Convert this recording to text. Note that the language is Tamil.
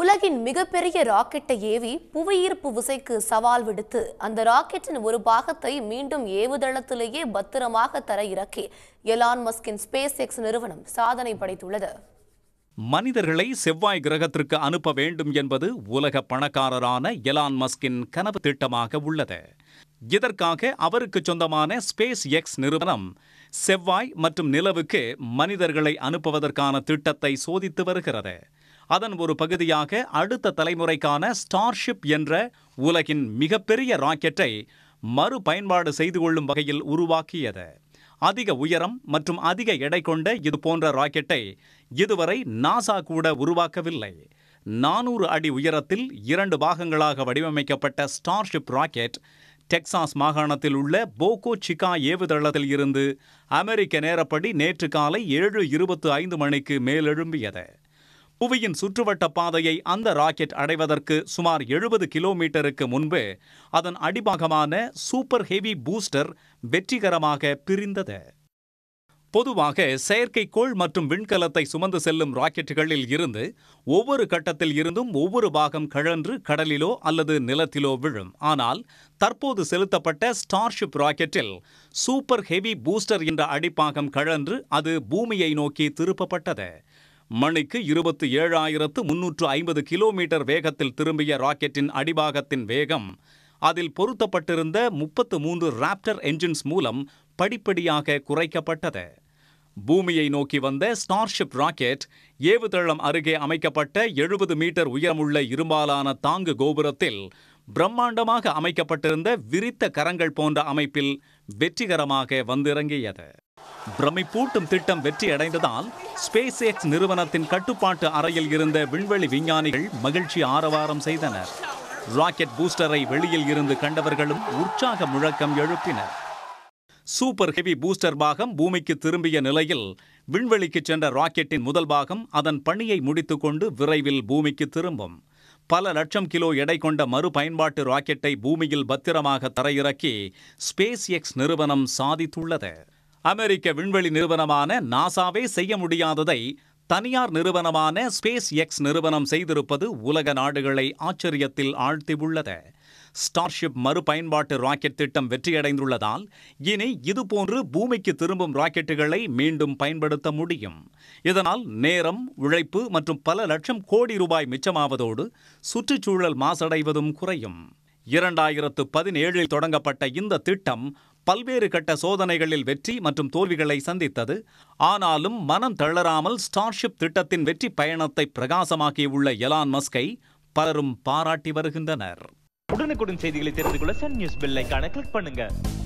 உலகின் மிகப்பெரிய ராக்கெட்டை ஏவி புவியீர்ப்பு விசைக்கு சவால் விடுத்து அந்த ராக்கெட்டின் ஒரு பாகத்தை மீண்டும் ஏவுதளத்திலேயே பத்திரமாக தர இறக்கி எலான் மஸ்கின் ஸ்பேஸ் எக்ஸ் நிறுவனம் சாதனை படைத்துள்ளது மனிதர்களை செவ்வாய் கிரகத்திற்கு அனுப்ப வேண்டும் என்பது உலக பணக்காரரான எலான் மஸ்கின் கனவு திட்டமாக உள்ளது இதற்காக அவருக்கு சொந்தமான ஸ்பேஸ் எக்ஸ் நிறுவனம் செவ்வாய் மற்றும் நிலவுக்கு மனிதர்களை அனுப்புவதற்கான திட்டத்தை சோதித்து வருகிறது அதன் ஒரு பகுதியாக அடுத்த தலைமுறைக்கான ஸ்டார்ஷிப் என்ற உலகின் மிகப்பெரிய ராக்கெட்டை மறுபயன்பாடு செய்து கொள்ளும் வகையில் உருவாக்கியது அதிக உயரம் மற்றும் அதிக எடை கொண்ட இது போன்ற ராக்கெட்டை இதுவரை நாசா கூட உருவாக்கவில்லை நானூறு அடி உயரத்தில் இரண்டு பாகங்களாக வடிவமைக்கப்பட்ட ஸ்டார்ஷிப் ராக்கெட் டெக்சாஸ் மாகாணத்தில் உள்ள போகோ சிகா ஏவுதளத்தில் இருந்து அமெரிக்க நேரப்படி நேற்று காலை ஏழு இருபத்து ஐந்து மணிக்கு மேலெழும்பியது புவியின் சுற்றுவட்ட பாதையை அந்த ராக்கெட் அடைவதற்கு சுமார் எழுபது கிலோமீட்டருக்கு முன்பு அதன் அடிபாகமான சூப்பர் ஹெவி பூஸ்டர் வெற்றிகரமாக பிரிந்தது பொதுவாக செயற்கைக்கோள் மற்றும் விண்கலத்தை சுமந்து செல்லும் ராக்கெட்டுகளில் இருந்து ஒவ்வொரு கட்டத்தில் இருந்தும் ஒவ்வொரு பாகம் கழன்று கடலிலோ அல்லது நிலத்திலோ விழும் ஆனால் தற்போது செலுத்தப்பட்ட ஸ்டார்ஷிப் ராக்கெட்டில் சூப்பர் ஹெவி பூஸ்டர் என்ற அடிப்பாகம் கழன்று அது பூமியை நோக்கி திருப்பப்பட்டது மணிக்கு இருபத்தி ஏழாயிரத்து முன்னூற்று ஐம்பது கிலோமீட்டர் வேகத்தில் திரும்பிய ராக்கெட்டின் அடிபாகத்தின் வேகம் அதில் பொருத்தப்பட்டிருந்த முப்பத்து மூன்று ராப்டர் என்ஜின்ஸ் மூலம் படிப்படியாக குறைக்கப்பட்டது பூமியை நோக்கி வந்த ஸ்டார்ஷிப் ராக்கெட் ஏவுதளம் அருகே அமைக்கப்பட்ட எழுபது மீட்டர் உயரமுள்ள இரும்பாலான தாங்கு கோபுரத்தில் பிரம்மாண்டமாக அமைக்கப்பட்டிருந்த விரித்த கரங்கள் போன்ற அமைப்பில் வெற்றிகரமாக வந்திறங்கியது பிரமிப்பூட்டும் திட்டம் வெற்றி அடைந்ததால் ஸ்பேஸ் எக்ஸ் நிறுவனத்தின் கட்டுப்பாட்டு அறையில் இருந்த விண்வெளி விஞ்ஞானிகள் மகிழ்ச்சி ஆரவாரம் செய்தனர் ராக்கெட் பூஸ்டரை வெளியில் இருந்து கண்டவர்களும் உற்சாக முழக்கம் எழுப்பினர் சூப்பர் ஹெவி பூஸ்டர் பாகம் பூமிக்கு திரும்பிய நிலையில் விண்வெளிக்கு சென்ற ராக்கெட்டின் முதல் பாகம் அதன் பணியை முடித்துக்கொண்டு விரைவில் பூமிக்கு திரும்பும் பல லட்சம் கிலோ எடை கொண்ட மறுபயன்பாட்டு ராக்கெட்டை பூமியில் பத்திரமாக தரையிறக்கி ஸ்பேஸ் எக்ஸ் நிறுவனம் சாதித்துள்ளது அமெரிக்க விண்வெளி நிறுவனமான நாசாவே செய்ய முடியாததை தனியார் நிறுவனமான ஸ்பேஸ் எக்ஸ் நிறுவனம் செய்திருப்பது உலக நாடுகளை ஆச்சரியத்தில் ஆழ்த்தியுள்ளது ஸ்டார்ஷிப் மறுபயன்பாட்டு ராக்கெட் திட்டம் வெற்றியடைந்துள்ளதால் இனி இதுபோன்று பூமிக்கு திரும்பும் ராக்கெட்டுகளை மீண்டும் பயன்படுத்த முடியும் இதனால் நேரம் உழைப்பு மற்றும் பல லட்சம் கோடி ரூபாய் மிச்சமாவதோடு சுற்றுச்சூழல் மாசடைவதும் குறையும் இரண்டாயிரத்து பதினேழில் தொடங்கப்பட்ட இந்த திட்டம் பல்வேறு கட்ட சோதனைகளில் வெற்றி மற்றும் தோல்விகளை சந்தித்தது ஆனாலும் மனம் தளராமல் ஸ்டார்ஷிப் திட்டத்தின் வெற்றி பயணத்தை பிரகாசமாக்கியுள்ள எலான் மஸ்கை பலரும் பாராட்டி வருகின்றனர் உடனுக்குடன் செய்திகளை தெரிந்து கொள்ள சன் நியூஸ் பெல்லைக்கான கிளிக் பண்ணுங்க